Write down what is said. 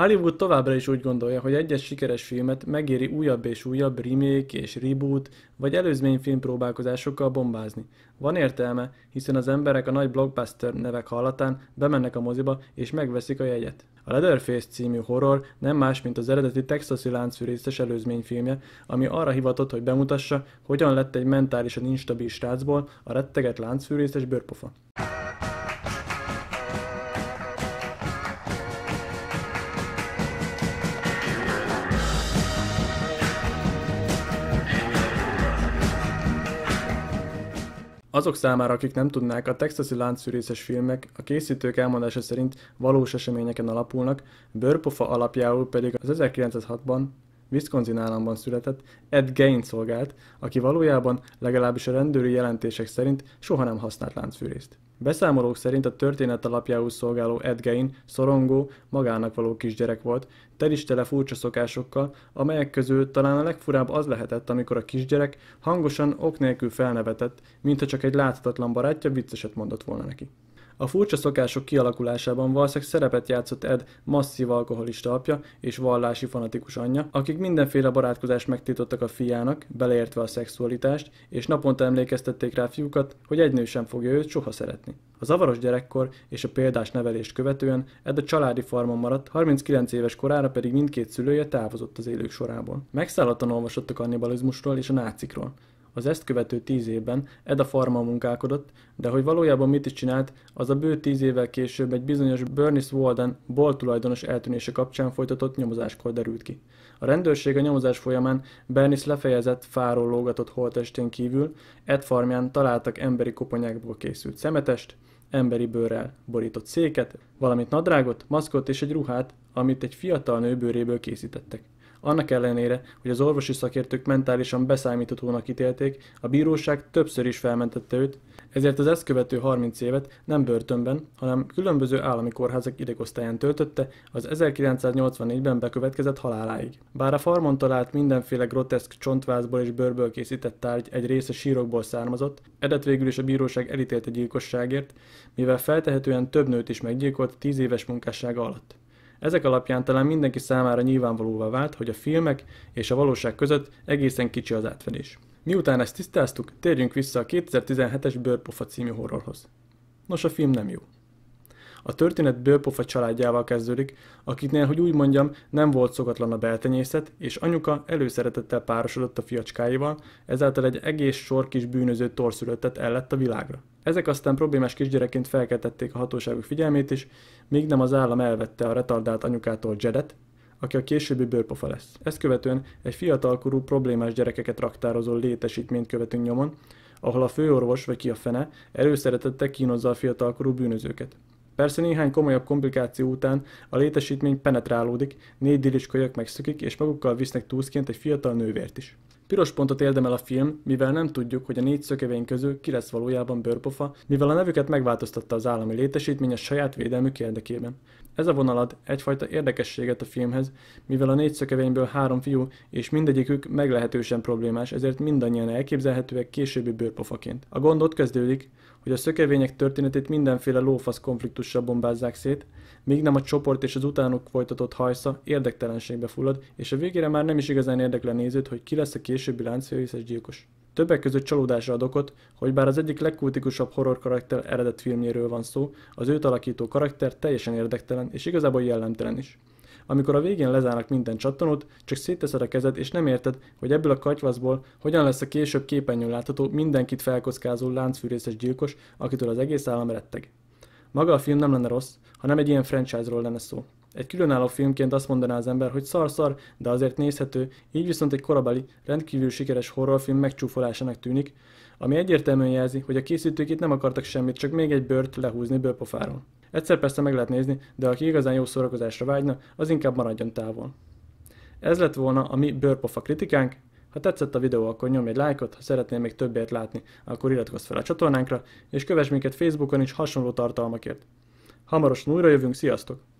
Hollywood továbbra is úgy gondolja, hogy egyes sikeres filmet megéri újabb és újabb remake és reboot, vagy film próbálkozásokkal bombázni. Van értelme, hiszen az emberek a nagy blockbuster nevek hallatán bemennek a moziba és megveszik a jegyet. A Leatherface című horror nem más, mint az eredeti texasi láncfűrészes filmje, ami arra hivatott, hogy bemutassa, hogyan lett egy mentálisan instabil srácból a retteget láncfűrészes bőrpofa. Azok számára, akik nem tudnák, a texasi láncszűrészes filmek a készítők elmondása szerint valós eseményeken alapulnak, bőrpofa alapjául pedig az 1906-ban Wisconsin államban született Ed Gain szolgált, aki valójában legalábbis a rendőri jelentések szerint soha nem használt láncfűrészt. Beszámolók szerint a történet alapjául szolgáló Ed Gain szorongó, magának való kisgyerek volt, tel is tele furcsa szokásokkal, amelyek közül talán a legfurább az lehetett, amikor a kisgyerek hangosan ok nélkül felnevetett, mintha csak egy láthatatlan barátja vicceset mondott volna neki. A furcsa szokások kialakulásában valószínűleg szerepet játszott Ed masszív alkoholista apja és vallási fanatikus anyja, akik mindenféle barátkozást megtiltottak a fiának, beleértve a szexualitást, és naponta emlékeztették rá fiúkat, hogy egy nő sem fogja őt soha szeretni. A zavaros gyerekkor és a példás nevelést követően Ed a családi farmon maradt, 39 éves korára pedig mindkét szülője távozott az élők sorából. Megszállottan olvasott a kannibalizmusról és a nácikról. Az ezt követő tíz évben Eda Farma munkálkodott, de hogy valójában mit is csinált, az a bő tíz évvel később egy bizonyos Bernice Walden bolt tulajdonos eltűnése kapcsán folytatott nyomozáskor derült ki. A rendőrség a nyomozás folyamán Bernice lefejezett, fáról lógatott holtestén kívül Ed farmján találtak emberi koponyákból készült szemetest, emberi bőrrel borított széket, valamint nadrágot, maszkot és egy ruhát, amit egy fiatal nő bőréből készítettek. Annak ellenére, hogy az orvosi szakértők mentálisan beszámíthatónak ítélték, a bíróság többször is felmentette őt, ezért az ezt követő 30 évet nem börtönben, hanem különböző állami kórházak idegosztályán töltötte az 1984-ben bekövetkezett haláláig. Bár a farmon talált mindenféle groteszk csontvázból és bőrből készített tárgy egy része sírokból származott, edet végül is a bíróság elítélte gyilkosságért, mivel feltehetően több nőt is meggyilkolt 10 éves munkássága alatt. Ezek alapján talán mindenki számára nyilvánvalóvá vált, hogy a filmek és a valóság között egészen kicsi az átfedés. Miután ezt tisztáztuk, térjünk vissza a 2017-es Bőrpofa című horrorhoz. Nos, a film nem jó. A történet Bőpofa családjával kezdődik, akiknél, hogy úgy mondjam, nem volt szokatlan a beltenyészet, és anyuka előszeretettel párosodott a fiacskáival, ezáltal egy egész sor kis bűnöző torszülöttet ellett a világra. Ezek aztán problémás kisgyerekként felkeltették a hatóságok figyelmét is, míg nem az állam elvette a retardált anyukától Jedet, aki a későbbi bőrpofa lesz. Ezt követően egy fiatalkorú problémás gyerekeket raktározó létesítményt követünk nyomon, ahol a főorvos vagy ki a fene előszeretette kínozza a fiatalkorú bűnözőket. Persze néhány komolyabb komplikáció után a létesítmény penetrálódik, négy dilis megszökik, és magukkal visznek túszként egy fiatal nővért is. Piros pontot érdemel a film, mivel nem tudjuk, hogy a négy szökevény közül ki lesz valójában bőrpofa, mivel a nevüket megváltoztatta az állami létesítmény a saját védelmük érdekében. Ez a vonalad egyfajta érdekességet a filmhez, mivel a négy szökevényből három fiú, és mindegyikük meglehetősen problémás, ezért mindannyian elképzelhetőek későbbi bőrpofaként. A gondot kezdődik, hogy a szökevények történetét mindenféle lófasz konfliktussal bombázzák szét, míg nem a csoport és az utánuk folytatott hajsza érdektelenségbe fullad, és a végére már nem is igazán érdekli a nézőt, hogy ki lesz a későbbi láncfővészes gyilkos. Többek között csalódásra ad okot, hogy bár az egyik legkultikusabb horror karakter eredet filmjéről van szó, az őt alakító karakter teljesen érdektelen és igazából jellemtelen is amikor a végén lezárnak minden csattanót, csak szétteszed a kezed, és nem érted, hogy ebből a katyvaszból hogyan lesz a később képen látható mindenkit felkockázó láncfűrészes gyilkos, akitől az egész állam retteg. Maga a film nem lenne rossz, ha nem egy ilyen franchise-ról lenne szó. Egy különálló filmként azt mondaná az ember, hogy szar -szar, de azért nézhető, így viszont egy korabeli, rendkívül sikeres horrorfilm megcsúfolásának tűnik, ami egyértelműen jelzi, hogy a készítők itt nem akartak semmit, csak még egy bört lehúzni bőrpofáról. Egyszer persze meg lehet nézni, de aki igazán jó szórakozásra vágyna, az inkább maradjon távol. Ez lett volna a mi bőrpofa kritikánk, ha tetszett a videó, akkor nyomj egy lájkot, ha szeretnél még többért látni, akkor iratkozz fel a csatornánkra, és kövess minket Facebookon is hasonló tartalmakért. Hamarosan újra jövünk, sziasztok!